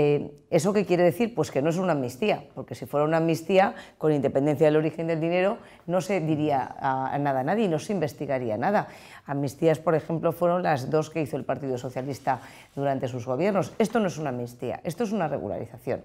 Eh, ¿Eso qué quiere decir? Pues que no es una amnistía, porque si fuera una amnistía, con independencia del origen del dinero, no se diría a, nada a nadie y no se investigaría nada. Amnistías, por ejemplo, fueron las dos que hizo el Partido Socialista durante sus gobiernos. Esto no es una amnistía, esto es una regularización.